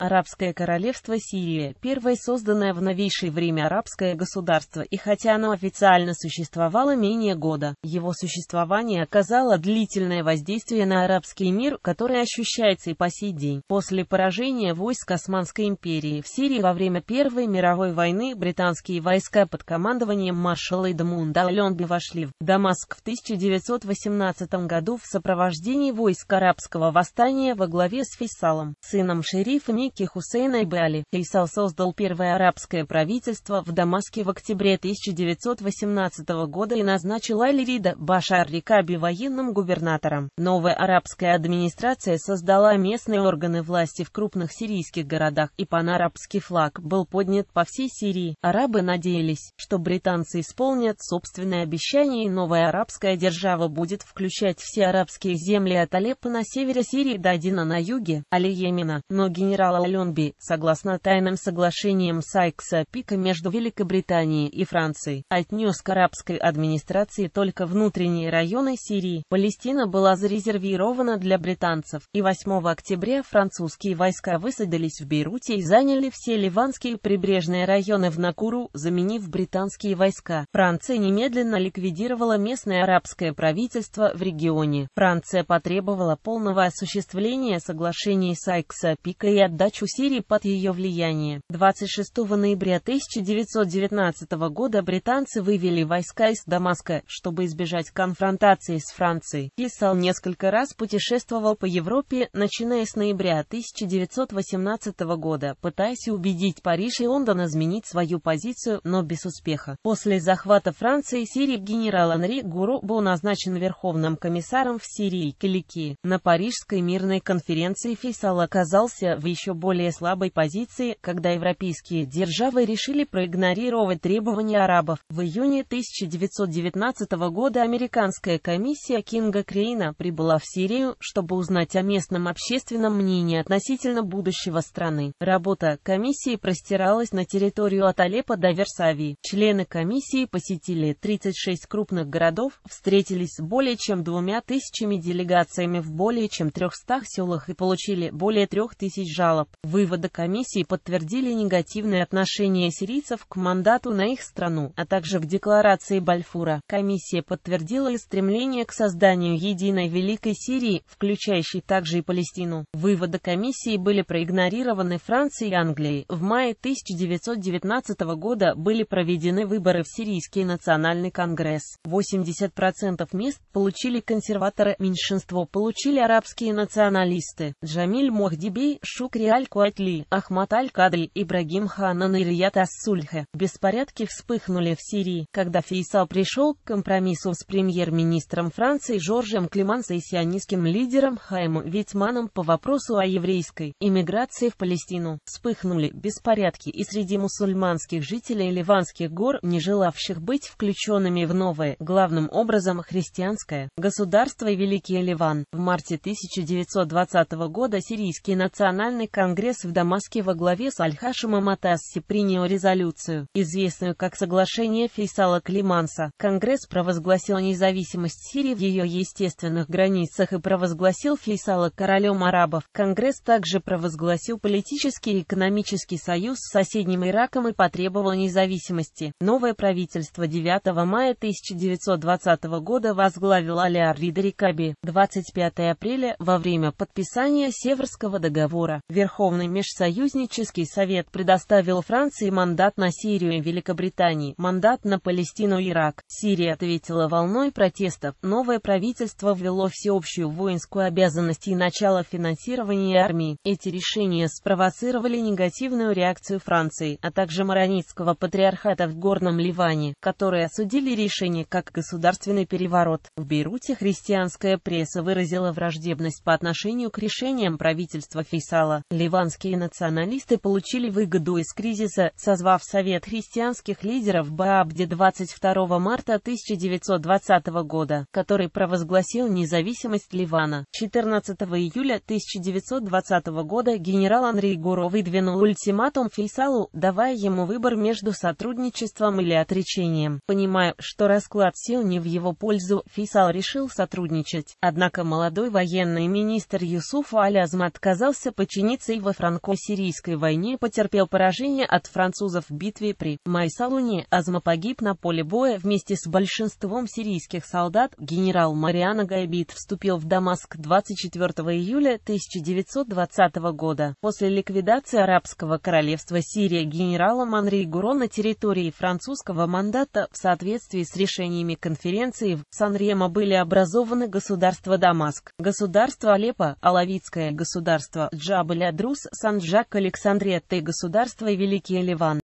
Арабское королевство Сирия – первое созданное в новейшее время арабское государство, и хотя оно официально существовало менее года, его существование оказало длительное воздействие на арабский мир, который ощущается и по сей день. После поражения войск Османской империи в Сирии во время Первой мировой войны британские войска под командованием маршала Эдмунда Ленби вошли в Дамаск в 1918 году в сопровождении войск арабского восстания во главе с Фейсалом, сыном шерифа преемники Хусейна и Фейсал создал первое арабское правительство в Дамаске в октябре 1918 года и назначил Аль-Рида Башар Рикаби военным губернатором. Новая арабская администрация создала местные органы власти в крупных сирийских городах и панарабский флаг был поднят по всей Сирии. Арабы надеялись, что британцы исполнят собственное обещание и новая арабская держава будет включать все арабские земли от Алеппо на севере Сирии до Адина на юге, Али-Йемена, но генерал Лолонби, согласно тайным соглашениям Сайкса-Пика между Великобританией и Францией, отнес к арабской администрации только внутренние районы Сирии. Палестина была зарезервирована для британцев, и 8 октября французские войска высадились в Бейруте и заняли все ливанские прибрежные районы в Накуру, заменив британские войска. Франция немедленно ликвидировала местное арабское правительство в регионе. Франция потребовала полного осуществления соглашений Сайкса-Пика и отдачи передачу Сирии под ее влияние. 26 ноября 1919 года британцы вывели войска из Дамаска, чтобы избежать конфронтации с Францией. Писал несколько раз путешествовал по Европе, начиная с ноября 1918 года, пытаясь убедить Париж и Лондон изменить свою позицию, но без успеха. После захвата Франции Сирии генерал Анри Гуру был назначен верховным комиссаром в Сирии и На Парижской мирной конференции Фейсал оказался в еще более слабой позиции, когда европейские державы решили проигнорировать требования арабов. В июне 1919 года американская комиссия Кинга Крейна прибыла в Сирию, чтобы узнать о местном общественном мнении относительно будущего страны. Работа комиссии простиралась на территорию от Алеппо до Версавии. Члены комиссии посетили 36 крупных городов, встретились с более чем двумя тысячами делегациями в более чем 300 селах и получили более трех тысяч жалоб жалоб. Выводы комиссии подтвердили негативное отношение сирийцев к мандату на их страну, а также в декларации Бальфура. Комиссия подтвердила и стремление к созданию единой Великой Сирии, включающей также и Палестину. Выводы комиссии были проигнорированы Францией и Англией. В мае 1919 года были проведены выборы в Сирийский национальный конгресс. 80% мест получили консерваторы, меньшинство получили арабские националисты. Джамиль Мохдибей, Шукри Аль-Куатли, Ахмат Аль-Кадри, Ибрагим Ханан и Ильят Ассульха. Беспорядки вспыхнули в Сирии, когда Фейсал пришел к компромиссу с премьер-министром Франции Жоржем Климанса и сионистским лидером Хайму Витманом по вопросу о еврейской иммиграции в Палестину. Вспыхнули беспорядки и среди мусульманских жителей Ливанских гор, не желавших быть включенными в новое, главным образом христианское, государство Великий Ливан. В марте 1920 года сирийский национальный Конгресс в Дамаске во главе с Аль-Хашимом Атасси принял резолюцию, известную как «Соглашение Фейсала Климанса». Конгресс провозгласил независимость Сирии в ее естественных границах и провозгласил Фейсала королем арабов. Конгресс также провозгласил политический и экономический союз с соседним Ираком и потребовал независимости. Новое правительство 9 мая 1920 года возглавил Али Ар 25 апреля, во время подписания Северского договора, Верховный Верховный межсоюзнический совет предоставил Франции мандат на Сирию и Великобритании, мандат на Палестину и Ирак. Сирия ответила волной протестов. Новое правительство ввело всеобщую воинскую обязанность и начало финансирования армии. Эти решения спровоцировали негативную реакцию Франции, а также Маронитского патриархата в Горном Ливане, которые осудили решение как государственный переворот. В Бейруте христианская пресса выразила враждебность по отношению к решениям правительства Фейсала ливанские националисты получили выгоду из кризиса, созвав Совет христианских лидеров Баабди 22 марта 1920 года, который провозгласил независимость Ливана. 14 июля 1920 года генерал Андрей Гуровый выдвинул ультиматум Фейсалу, давая ему выбор между сотрудничеством или отречением. Понимая, что расклад сил не в его пользу, Фейсал решил сотрудничать. Однако молодой военный министр Юсуф Алязма отказался подчиниться Франции во франко-сирийской войне потерпел поражение от французов в битве при Майсалуне, Азма погиб на поле боя вместе с большинством сирийских солдат, генерал Мариана Гайбит вступил в Дамаск 24 июля 1920 года. После ликвидации арабского королевства Сирия генерала Анри Гуро на территории французского мандата в соответствии с решениями конференции в Сан-Ремо были образованы государства Дамаск, государство Алеппо, Алавитское государство Джабаля Друз, Сан-Жак, Александретта и Великий Ливан.